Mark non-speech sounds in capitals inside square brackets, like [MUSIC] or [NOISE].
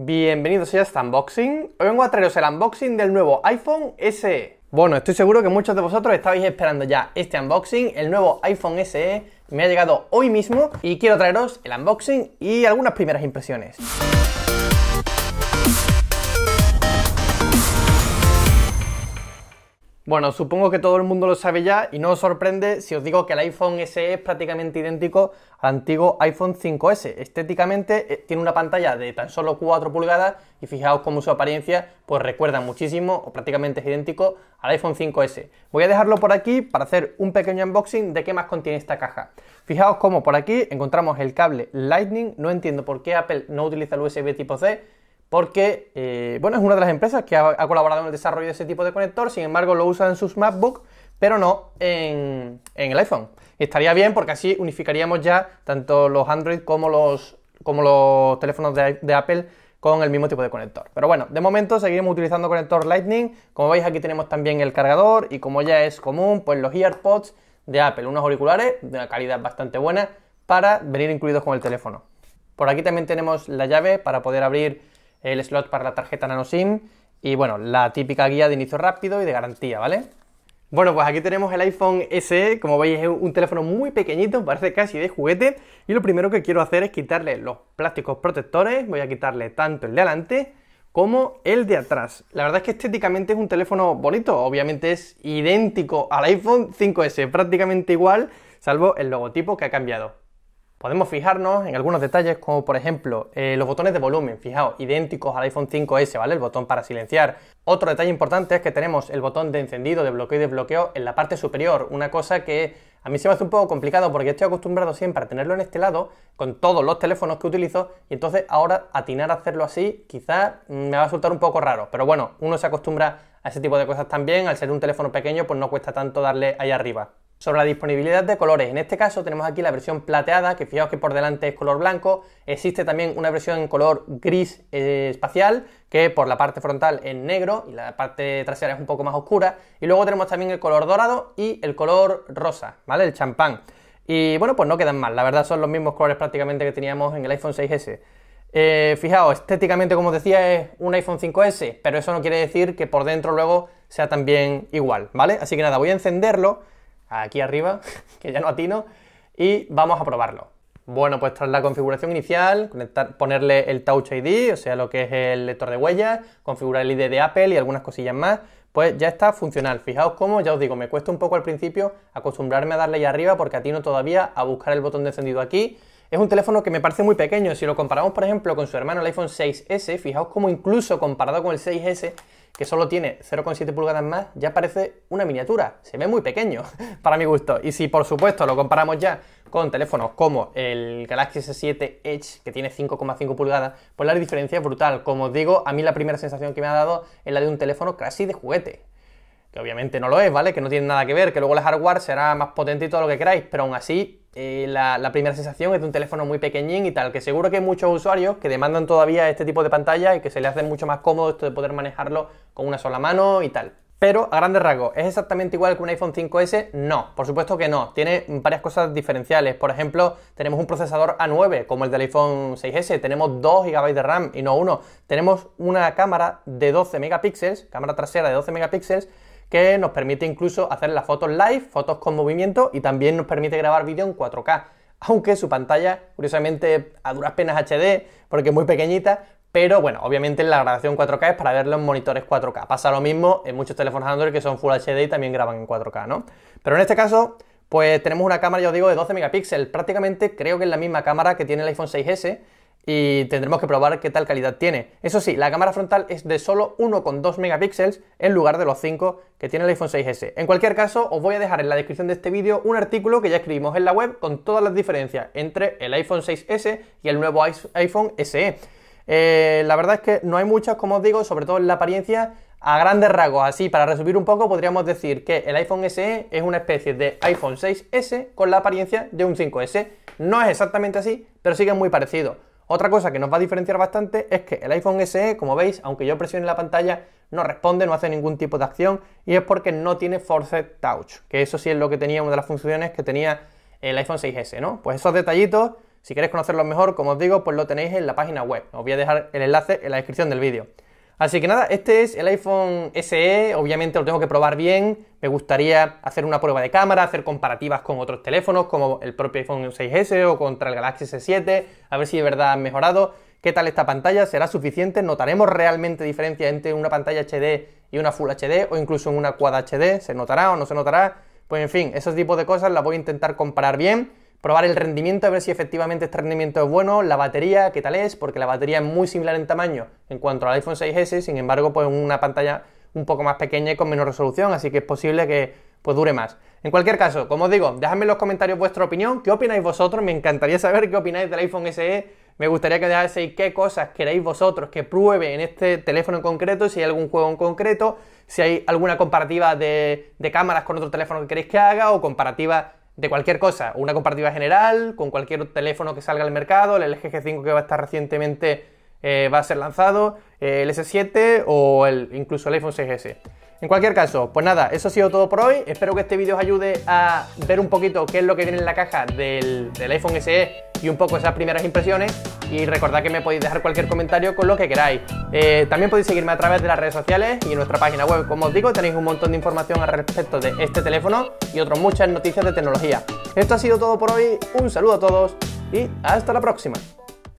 Bienvenidos a este unboxing. Hoy vengo a traeros el unboxing del nuevo iPhone SE. Bueno, estoy seguro que muchos de vosotros estabais esperando ya este unboxing, el nuevo iPhone SE. Me ha llegado hoy mismo y quiero traeros el unboxing y algunas primeras impresiones. Bueno, supongo que todo el mundo lo sabe ya y no os sorprende si os digo que el iPhone SE es prácticamente idéntico al antiguo iPhone 5S. Estéticamente eh, tiene una pantalla de tan solo 4 pulgadas y fijaos cómo su apariencia pues recuerda muchísimo o prácticamente es idéntico al iPhone 5S. Voy a dejarlo por aquí para hacer un pequeño unboxing de qué más contiene esta caja. Fijaos cómo por aquí encontramos el cable Lightning, no entiendo por qué Apple no utiliza el USB tipo C, porque, eh, bueno, es una de las empresas que ha, colaborado en el desarrollo de ese tipo de conector, sin embargo lo usa en sus MacBook, pero no en, el iPhone. estaría bien porque así unificaríamos ya tanto los Android como los, teléfonos de, de Apple con el mismo tipo de conector. Pero bueno, de momento seguiremos utilizando conector Lightning. Como veis aquí tenemos también el cargador y como ya es común, pues los AirPods de Apple, unos auriculares de una calidad bastante buena para venir incluidos con el teléfono. Por aquí también tenemos la llave para poder abrir el slot para la tarjeta NanoSIM y bueno, la típica guía de inicio rápido y de garantía, ¿vale? Bueno, pues aquí tenemos el iPhone SE, como veis es un teléfono muy pequeñito, parece casi de juguete y lo primero que quiero hacer es quitarle los plásticos protectores, voy a quitarle tanto el de adelante como el de atrás. La verdad es que estéticamente es un teléfono bonito, obviamente es idéntico al iPhone 5S, prácticamente igual, salvo el logotipo que ha cambiado. Podemos fijarnos en algunos detalles como por ejemplo eh, los botones de volumen, fijaos, idénticos al iPhone 5S, ¿vale? El botón para silenciar. Otro detalle importante es que tenemos el botón de encendido, de bloqueo y desbloqueo en la parte superior, una cosa que a mí se me hace un poco complicado porque estoy acostumbrado siempre a tenerlo en este lado con todos los teléfonos que utilizo y entonces ahora atinar a hacerlo así quizás me va a resultar un poco raro, pero bueno, uno se acostumbra a ese tipo de cosas también, al ser un teléfono pequeño pues no cuesta tanto darle ahí arriba. Sobre la disponibilidad de colores, en este caso tenemos aquí la versión plateada, que fijaos que por delante es color blanco, existe también una versión en color gris eh, espacial, que por la parte frontal es negro y la parte trasera es un poco más oscura, y luego tenemos también el color dorado y el color rosa, ¿vale? El champán. Y bueno, pues no quedan mal, la verdad son los mismos colores prácticamente que teníamos en el iPhone 6S. Eh, fijaos, estéticamente, como os decía, es un iPhone 5S, pero eso no quiere decir que por dentro luego sea también igual, ¿vale? Así que nada, voy a encenderlo aquí arriba, [LAUGHS] que ya no atino, y vamos a probarlo. Bueno, pues tras la configuración inicial, conectar, ponerle el Touch ID, o sea, lo que es el lector de huellas, configurar el ID de Apple y algunas cosillas más, pues ya está funcional. Fijaos cómo, ya os digo, me cuesta un poco al principio acostumbrarme a darle ahí arriba porque atino todavía a buscar el botón de encendido aquí, es un teléfono que me parece muy pequeño. Si lo comparamos, por ejemplo, con su hermano el iPhone 6S, fijaos cómo incluso comparado con el 6S, que solo tiene 0,7 pulgadas más, ya parece una miniatura. Se ve muy pequeño, [LAUGHS] para mi gusto. Y si, por supuesto, lo comparamos ya con teléfonos como el Galaxy S7 Edge, que tiene 5,5 pulgadas, pues la diferencia es brutal. Como os digo, a mí la primera sensación que me ha dado es la de un teléfono casi de juguete que obviamente no lo es, ¿vale? Que no tiene nada que ver, que luego el hardware será más potente y todo lo que queráis, pero aún así eh, la, primera sensación es de un teléfono muy pequeñín y tal, que seguro que hay muchos usuarios que demandan todavía este tipo de pantalla y que se le hace mucho más cómodo esto de poder manejarlo con una sola mano y tal. Pero a grandes rasgos, ¿es exactamente igual que un iPhone 5S? No, por supuesto que no. Tiene varias cosas diferenciales. Por ejemplo, tenemos un procesador A9, como el del iPhone 6S. Tenemos 2 GB de RAM y no uno, Tenemos una cámara de 12 megapíxeles, cámara trasera de 12 megapíxeles que nos permite incluso hacer las fotos live, fotos con movimiento y también nos permite grabar vídeo en 4K. [LAUGHS] Aunque su pantalla, curiosamente, a duras penas HD, porque es muy pequeñita, pero bueno, obviamente la grabación 4K es para verlo en monitores 4K. Pasa lo mismo en muchos teléfonos Android que son Full HD y también graban en 4K, ¿no? Pero en este caso, pues tenemos una cámara, ya os digo, de 12 megapíxeles. Prácticamente creo que es la misma cámara que tiene el iPhone 6S y tendremos que probar qué tal calidad tiene. Eso sí, la cámara frontal es de solo 1,2 megapíxeles en lugar de los 5 que tiene el iPhone 6S. En cualquier caso, os voy a dejar en la descripción de este vídeo un artículo que ya escribimos en la web con todas las diferencias entre el iPhone 6S y el nuevo iPhone SE. Eh, la verdad es que no hay muchas, como os digo, sobre todo en la apariencia. A grandes rasgos, así para resumir un poco, podríamos decir que el iPhone SE es una especie de iPhone 6S con la apariencia de un 5S. No es exactamente así, pero sigue muy parecido. Otra cosa que nos va a diferenciar bastante es que el iPhone SE, como veis, aunque yo presione la pantalla, no responde, no hace ningún tipo de acción y es porque no tiene Force Touch, que eso sí es lo que tenía una de las funciones que tenía el iPhone 6S, ¿no? Pues esos detallitos, si queréis conocerlos mejor, como os digo, pues lo tenéis en la página web. Os voy a dejar el enlace en la descripción del vídeo. Así que nada, este es el iPhone SE, obviamente lo tengo que probar bien, me gustaría hacer una prueba de cámara, hacer comparativas con otros teléfonos como el propio iPhone 6S o contra el Galaxy S7, a ver si de verdad han mejorado, qué tal esta pantalla, será suficiente, notaremos realmente diferencia entre una pantalla HD y una Full HD o incluso en una Quad HD, se notará o no se notará, pues en fin, esos tipos de cosas las voy a intentar comparar bien probar el rendimiento, a ver si efectivamente este rendimiento es bueno, la batería, qué tal es, porque la batería es muy similar en tamaño en cuanto al iPhone 6S, sin embargo, pues una pantalla un poco más pequeña y con menos resolución, así que es posible que pues, dure más. En cualquier caso, como os digo, dejadme en los comentarios vuestra opinión, qué opináis vosotros, me encantaría saber qué opináis del iPhone SE, me gustaría que dejaseis qué cosas queréis vosotros que pruebe en este teléfono en concreto, si hay algún juego en concreto, si hay alguna comparativa de, de cámaras con otro teléfono que queréis que haga o comparativa de cualquier cosa, una comparativa general, con cualquier teléfono que salga al mercado, el LG G5 que va a estar recientemente, eh, va a ser lanzado, eh, el S7 o el, incluso el iPhone 6S. En cualquier caso, pues nada, eso ha sido todo por hoy. Espero que este vídeo os ayude a ver un poquito qué es lo que viene en la caja del, iPhone SE y un poco esas primeras impresiones. Y recordad que me podéis dejar cualquier comentario con lo que queráis. Eh, también podéis seguirme a través de las redes sociales y en nuestra página web. Como os digo, tenéis un montón de información al respecto de este teléfono y otras muchas noticias de tecnología. Esto ha sido todo por hoy. Un saludo a todos y hasta la próxima.